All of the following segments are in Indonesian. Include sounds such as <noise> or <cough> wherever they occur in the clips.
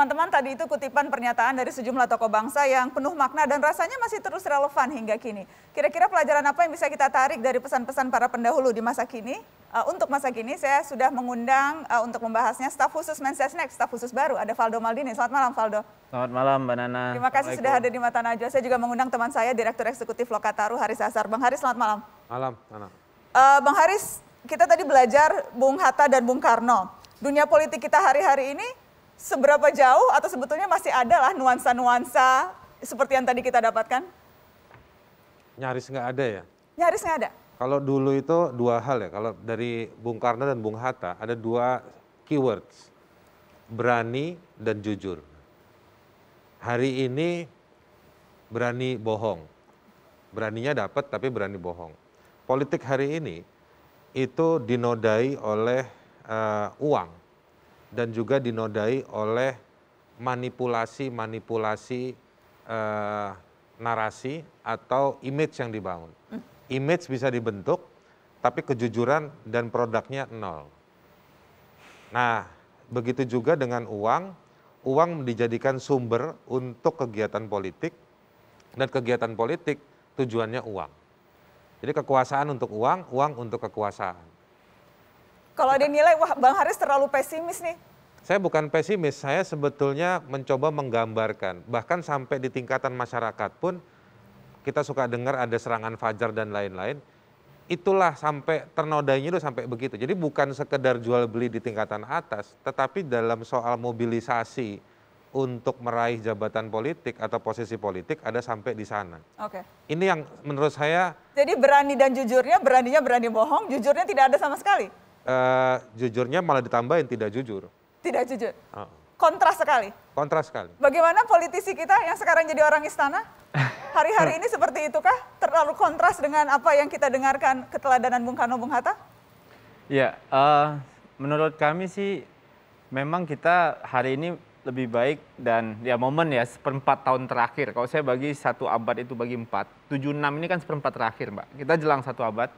teman-teman tadi itu kutipan pernyataan dari sejumlah tokoh bangsa yang penuh makna dan rasanya masih terus relevan hingga kini. Kira-kira pelajaran apa yang bisa kita tarik dari pesan-pesan para pendahulu di masa kini? Uh, untuk masa kini saya sudah mengundang uh, untuk membahasnya staf khusus Mensesnek, staf khusus baru, ada Valdo Maldini. Selamat malam Valdo. Selamat malam Mbak Nana. Terima kasih sudah hadir di Mata Najwa. Saya juga mengundang teman saya, Direktur Eksekutif Lokataru Haris Asar. Bang Haris, selamat malam. Malam, Nana. Uh, Bang Haris, kita tadi belajar Bung Hatta dan Bung Karno. Dunia politik kita hari-hari ini seberapa jauh atau sebetulnya masih ada lah nuansa-nuansa seperti yang tadi kita dapatkan? Nyaris nggak ada ya. Nyaris nggak ada. Kalau dulu itu dua hal ya. Kalau dari Bung Karno dan Bung Hatta ada dua keywords, berani dan jujur. Hari ini berani bohong, beraninya dapat tapi berani bohong. Politik hari ini itu dinodai oleh uh, uang dan juga dinodai oleh manipulasi-manipulasi uh, eh, narasi atau image yang dibangun. Hmm. Image bisa dibentuk, tapi kejujuran dan produknya nol. Nah, begitu juga dengan uang, uang dijadikan sumber untuk kegiatan politik, dan kegiatan politik tujuannya uang. Jadi kekuasaan untuk uang, uang untuk kekuasaan. Kalau ada nilai, wah Bang Haris terlalu pesimis nih. Saya bukan pesimis, saya sebetulnya mencoba menggambarkan. Bahkan sampai di tingkatan masyarakat pun, kita suka dengar ada serangan fajar dan lain-lain. Itulah sampai ternodainya itu sampai begitu. Jadi bukan sekedar jual beli di tingkatan atas, tetapi dalam soal mobilisasi untuk meraih jabatan politik atau posisi politik ada sampai di sana. Oke. Okay. Ini yang menurut saya. Jadi berani dan jujurnya, beraninya berani bohong, jujurnya tidak ada sama sekali uh, jujurnya malah ditambah yang tidak jujur. Tidak jujur. Uh. Kontras sekali. Kontras sekali. Bagaimana politisi kita yang sekarang jadi orang istana? Hari-hari <laughs> ini seperti itukah? Terlalu kontras dengan apa yang kita dengarkan keteladanan Bung Karno, Bung Hatta? Ya, uh, menurut kami sih memang kita hari ini lebih baik dan ya momen ya seperempat tahun terakhir. Kalau saya bagi satu abad itu bagi empat, tujuh enam ini kan seperempat terakhir mbak. Kita jelang satu abad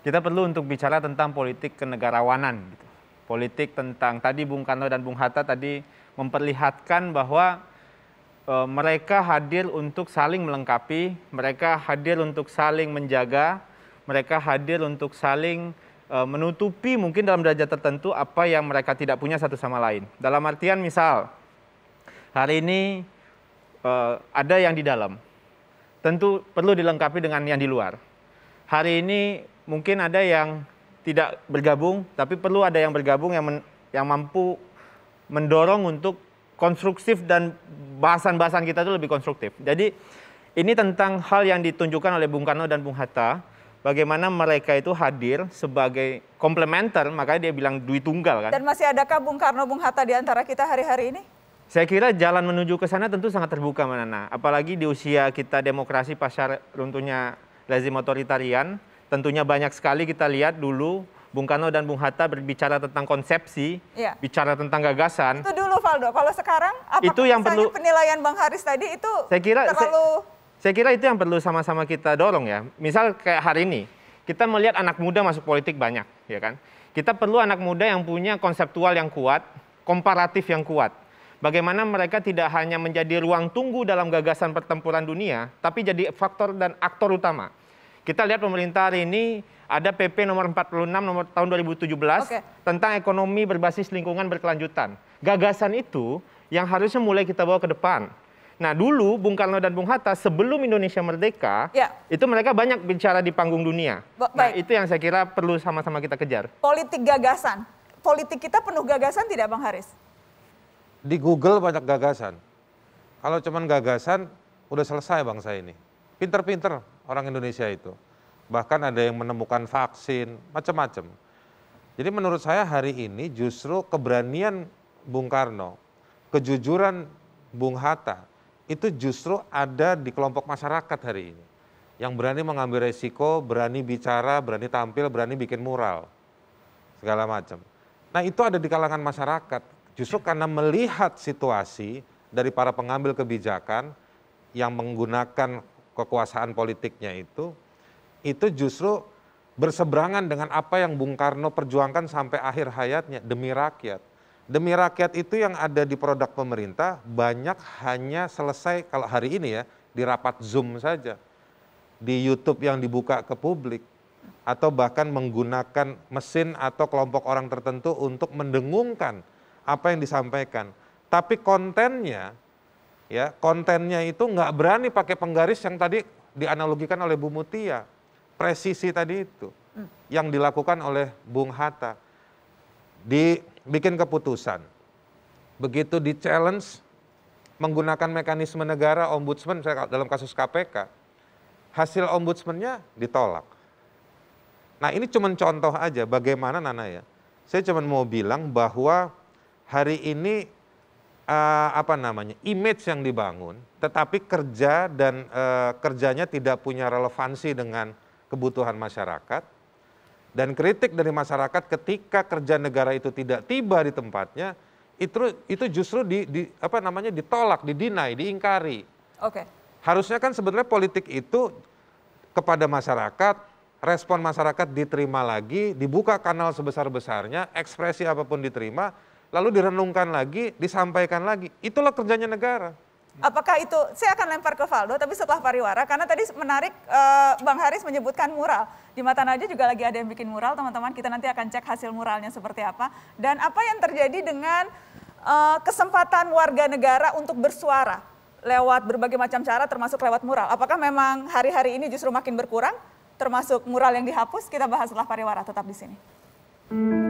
kita perlu untuk bicara tentang politik kenegarawanan. Gitu. Politik tentang tadi Bung Karno dan Bung Hatta tadi memperlihatkan bahwa e, mereka hadir untuk saling melengkapi, mereka hadir untuk saling menjaga, mereka hadir untuk saling e, menutupi mungkin dalam derajat tertentu apa yang mereka tidak punya satu sama lain. Dalam artian misal hari ini e, ada yang di dalam, tentu perlu dilengkapi dengan yang di luar. Hari ini mungkin ada yang tidak bergabung, tapi perlu ada yang bergabung yang men, yang mampu mendorong untuk konstruktif dan bahasan-bahasan kita itu lebih konstruktif. Jadi ini tentang hal yang ditunjukkan oleh Bung Karno dan Bung Hatta, bagaimana mereka itu hadir sebagai komplementer, makanya dia bilang duit tunggal kan. Dan masih adakah Bung Karno, Bung Hatta di antara kita hari-hari ini? Saya kira jalan menuju ke sana tentu sangat terbuka, Manana. Apalagi di usia kita demokrasi pasar runtuhnya lazim otoritarian, tentunya banyak sekali kita lihat dulu Bung Karno dan Bung Hatta berbicara tentang konsepsi, ya. bicara tentang gagasan. Itu dulu Valdo. Kalau sekarang apa itu yang perlu penilaian Bang Haris tadi itu saya kira, terlalu saya, saya kira itu yang perlu sama-sama kita dorong ya. Misal kayak hari ini kita melihat anak muda masuk politik banyak, ya kan? Kita perlu anak muda yang punya konseptual yang kuat, komparatif yang kuat. Bagaimana mereka tidak hanya menjadi ruang tunggu dalam gagasan pertempuran dunia, tapi jadi faktor dan aktor utama kita lihat pemerintah hari ini ada PP nomor 46 nomor tahun 2017 okay. tentang ekonomi berbasis lingkungan berkelanjutan. Gagasan itu yang harusnya mulai kita bawa ke depan. Nah dulu Bung Karno dan Bung Hatta sebelum Indonesia merdeka, ya. itu mereka banyak bicara di panggung dunia. Ba nah, baik. itu yang saya kira perlu sama-sama kita kejar. Politik gagasan, politik kita penuh gagasan tidak Bang Haris? Di Google banyak gagasan. Kalau cuman gagasan, udah selesai bangsa ini. Pinter-pinter, orang Indonesia itu. Bahkan ada yang menemukan vaksin, macam-macam. Jadi menurut saya hari ini justru keberanian Bung Karno, kejujuran Bung Hatta, itu justru ada di kelompok masyarakat hari ini. Yang berani mengambil resiko, berani bicara, berani tampil, berani bikin mural, segala macam. Nah itu ada di kalangan masyarakat. Justru karena melihat situasi dari para pengambil kebijakan, yang menggunakan kekuasaan politiknya itu itu justru berseberangan dengan apa yang Bung Karno perjuangkan sampai akhir hayatnya demi rakyat. Demi rakyat itu yang ada di produk pemerintah banyak hanya selesai kalau hari ini ya di rapat Zoom saja. Di YouTube yang dibuka ke publik atau bahkan menggunakan mesin atau kelompok orang tertentu untuk mendengungkan apa yang disampaikan. Tapi kontennya ya kontennya itu nggak berani pakai penggaris yang tadi dianalogikan oleh Bu Mutia presisi tadi itu hmm. yang dilakukan oleh Bung Hatta dibikin keputusan begitu di challenge menggunakan mekanisme negara ombudsman misalnya dalam kasus KPK hasil ombudsmannya ditolak nah ini cuma contoh aja bagaimana Nana ya saya cuma mau bilang bahwa hari ini uh, apa namanya image yang dibangun, tetapi kerja dan uh, kerjanya tidak punya relevansi dengan kebutuhan masyarakat dan kritik dari masyarakat ketika kerja negara itu tidak tiba di tempatnya itu itu justru di, di apa namanya ditolak, didinai, diingkari. Oke. Okay. Harusnya kan sebenarnya politik itu kepada masyarakat, respon masyarakat diterima lagi, dibuka kanal sebesar-besarnya, ekspresi apapun diterima, lalu direnungkan lagi, disampaikan lagi. Itulah kerjanya negara. Apakah itu, saya akan lempar ke Valdo, tapi setelah pariwara, karena tadi menarik eh, Bang Haris menyebutkan mural. Di mata Najwa juga lagi ada yang bikin mural, teman-teman. Kita nanti akan cek hasil muralnya seperti apa. Dan apa yang terjadi dengan eh, kesempatan warga negara untuk bersuara lewat berbagai macam cara, termasuk lewat mural. Apakah memang hari-hari ini justru makin berkurang, termasuk mural yang dihapus? Kita bahas setelah pariwara, tetap di sini.